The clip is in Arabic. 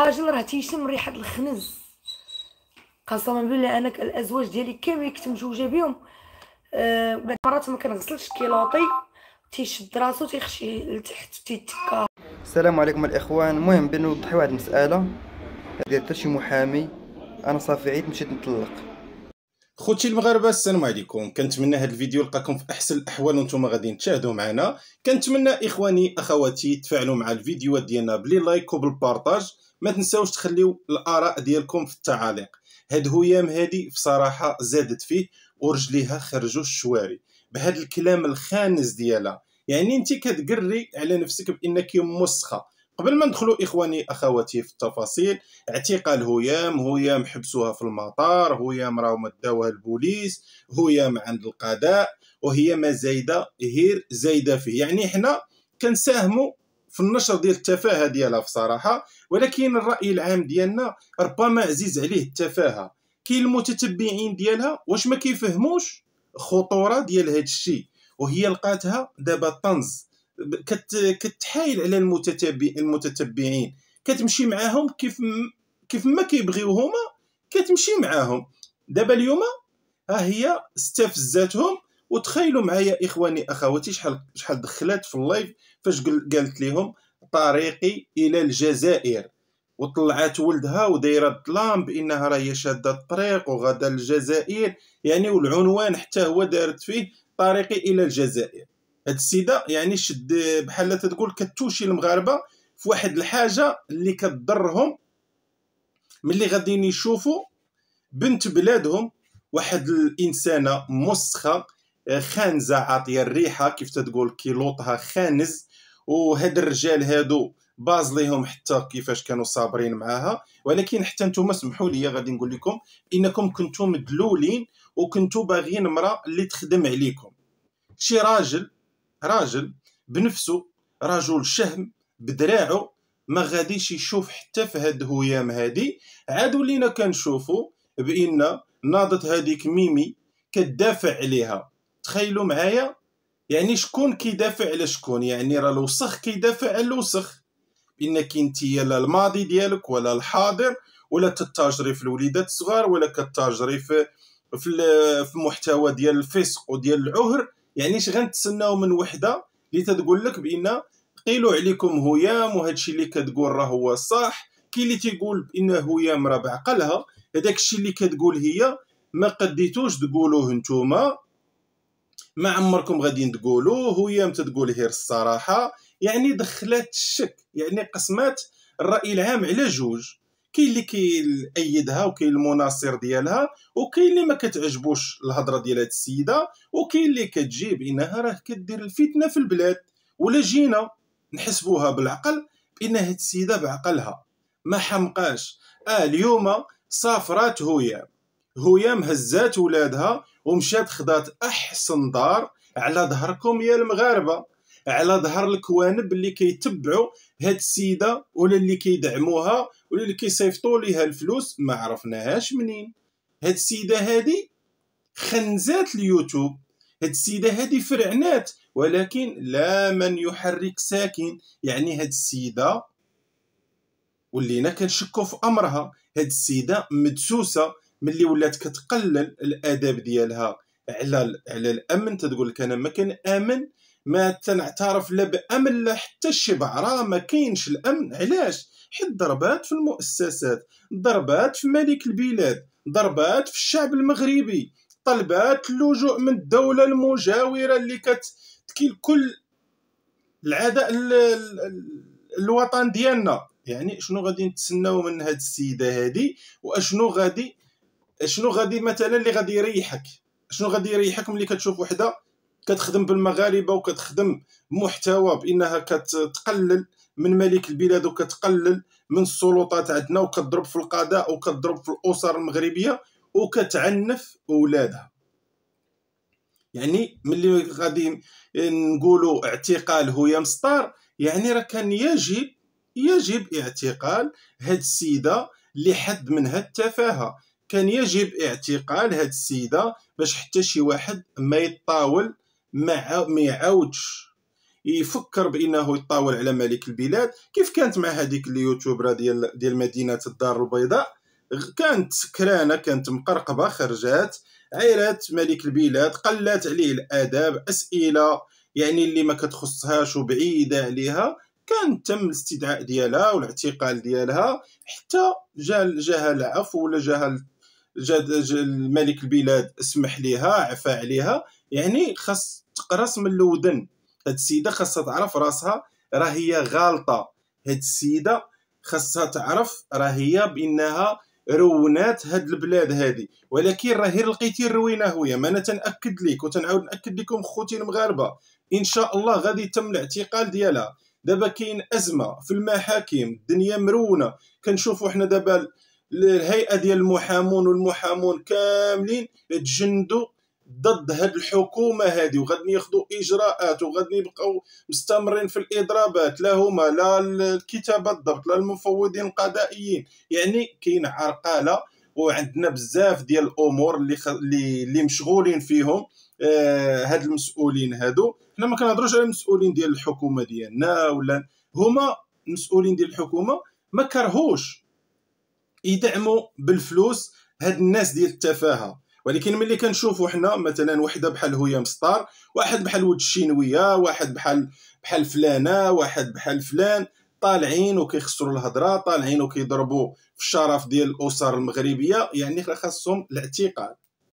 الراجل راه تيشم ريحه الخنز قسما بالله انا الازواج ديالي كامل كنت مزوجه بهم آه بعض المرات ما كنغسلش كيلوطي تيشد راسو تيخشي لتحت تيتكا السلام عليكم الاخوان المهم بغيت نوضح واحد المساله ديال حتى شي محامي انا صافي عيد مشيت نطلق خوتي المغاربه السلام عليكم كنتمنى هذا الفيديو يلقاكم في احسن الاحوال وانتم غادي تشاهدوا معنا كنتمنى اخواني اخواتي تفاعلوا مع الفيديوهات ديالنا بلي لايك وبالبارطاج ما تنساوش تخليو الاراء ديالكم في التعاليق هاد هيام هادي بصراحه زادت فيه ورجليها خرجوا الشواري بهاد الكلام الخانز ديالها يعني انت كتقري على نفسك بانك مسخه قبل ما ندخلوا اخواني اخواتي في التفاصيل اعتقال هيام هيام حبسوها في المطار هيام راهو مداوها البوليس هيام عند القضاء وهي ما زايده غير زايده فيه يعني حنا كنساهموا في النشر ديال التفاهه ديالها بصراحه ولكن الراي العام ديالنا ربما عزيز عليه التفاهه كاين المتتبعين ديالها واش ما كيفهموش خطوره ديال هذا الشيء وهي لقاتها دابا طنز كت كتحايل على المتتبعين كتمشي معاهم كيف كيف ما كيبغيو هما كتمشي معاهم دابا اليوم ها هي استفزاتهم وتخيلوا معايا اخواني اخواتي شحال شحال دخلات في اللايف فاش قالت لهم طريقي الى الجزائر وطلعت ولدها ودايره الظلام بانها راهي شاده الطريق وغدا الجزائر يعني والعنوان حتى هو دارت فيه طريقي الى الجزائر هاد السيده يعني شد بحال تقول كتوشي المغاربه في واحد الحاجه اللي كتضرهم ملي غاديين يشوفوا بنت بلادهم واحد الانسانه مسخه آه، خانزة عاطية الريحة كيف تتقول كيلوطها خانز وهاد الرجال هادو باز ليهم حتى كيفاش كانوا صابرين معاها ولكن حتى نتوما سمحوا لي غادي نقول لكم انكم كنتم مدلولين وكنتو باغيين امراه اللي تخدم عليكم شي راجل راجل بنفسه رجل شهم بدراعو ما غاديش يشوف حتى في هاد هويام هادي عاد ولينا كنشوفوا بان ناضت هذيك ميمي كتدافع عليها تخيلوا معايا يعني شكون كيدافع على شكون يعني راه الوسخ كيدافع على الوسخ انك انت لا الماضي ديالك ولا الحاضر ولا تتاجري في الوليدات الصغار ولا كتاجري في في المحتوى ديال الفسق وديال العهر يعني اش غنتسناو من وحده اللي تتقول لك بان قيلوا عليكم هيام وهادشي اللي كتقول راه هو صح كاين اللي تيقول بان هيام راه بعقلها هذاك الشيء اللي كتقول هي ما قديتوش تقولوه نتوما ما عمركم غادي تقولوا هي متى تقول هير الصراحه يعني دخلت الشك يعني قسمات الراي العام على جوج كاين اللي كيأيدها وكاين المناصر ديالها وكاين اللي ما كتعجبوش الهضره ديال هاد السيده وكاين اللي كتجي بانها راه كدير الفتنه في البلاد ولا جينا نحسبوها بالعقل بان هاد السيده بعقلها ما حمقاش اه اليوم صافرات هويام هويا مهزات ولادها ومشات خدات احسن دار على ظهركم يا المغاربه على ظهر الكوانب اللي كيتبعوا هاد السيده ولا اللي كيدعموها ولا اللي كيصيفطوا ليها الفلوس ما عرفناهاش منين هاد السيده هادي خنزات اليوتيوب هاد السيده هادي فرعنات ولكن لا من يحرك ساكن يعني هاد السيده ولينا كنشكو في امرها هاد السيده مدسوسه ملي ولات كتقلل الاداب ديالها على على الامن تتقول لك انا ما امن ما تنعترف لا بامن لا حتى الشبعره ما كاينش الامن علاش حيت ضربات في المؤسسات ضربات في ملك البلاد ضربات في الشعب المغربي طلبات اللجوء من الدوله المجاوره اللي كتكيل كل العداء الوطن ديالنا يعني شنو غادي نتسناو من هاد السيده هادي واشنو غادي شنو غادي مثلا اللي غادي يريحك شنو غادي يريحك ملي كتشوف وحده كتخدم بالمغاربه وكتخدم محتوى بانها كتقلل من ملك البلاد وكتقلل من السلطات عندنا وكتضرب في القضاء وكتضرب في الاسر المغربيه وكتعنف اولادها يعني ملي غادي نقولوا اعتقال هو مستار يعني راه كان يجب يجب اعتقال هاد السيده لحد من هاد التفاهه كان يجب اعتقال هاد السيده باش حتى شي واحد ما يطاول ما ما يعاودش يفكر بانه يطاول على ملك البلاد كيف كانت مع هذيك اليوتيوبره ديال ديال مدينه الدار البيضاء كانت سكرانه كانت مقرقبه خرجات عيرات ملك البلاد قلات عليه الاداب اسئله يعني اللي ما كتخصهاش وبعيده عليها كان تم الاستدعاء ديالها والاعتقال ديالها حتى جا جاها العفو ولا جاها جاد الملك البلاد سمح ليها عفى عليها يعني خاص تقرص من الودن هاد السيده خاصها تعرف راسها راه هي غالطه هاد السيده خاصها تعرف راه هي بانها رونات هاد البلاد هادي ولكن راه غير لقيتي الروينه هويا ما انا تناكد ليك وتنعاود ناكد لكم خوتي المغاربه ان شاء الله غادي يتم الاعتقال ديالها دابا كاين ازمه في المحاكم الدنيا مرونه كنشوفوا حنا دابا الهيئه ديال المحامون والمحامون كاملين تجندوا ضد هاد الحكومه هادي وغادي ياخذوا اجراءات وغادي يبقاو مستمرين في الاضرابات لا هما لا الكتابه الضبط لا المفوضين القضائيين يعني كاين عرقاله وعندنا بزاف ديال الامور اللي خ... اللي, اللي مشغولين فيهم آه هاد المسؤولين هادو حنا ما كنهضروش على المسؤولين ديال الحكومه ديالنا ولا هما المسؤولين ديال الحكومه ما كرهوش يدعموا بالفلوس هاد الناس ديال التفاهه ولكن ملي كنشوفوا حنا مثلا وحده بحال هويا مسطار واحد بحال ود الشينويه واحد بحال بحال فلانه واحد بحال فلان طالعين وكيخسروا الهضره طالعين وكيضربوا في الشرف ديال الاسر المغربيه يعني خاصهم الاعتقال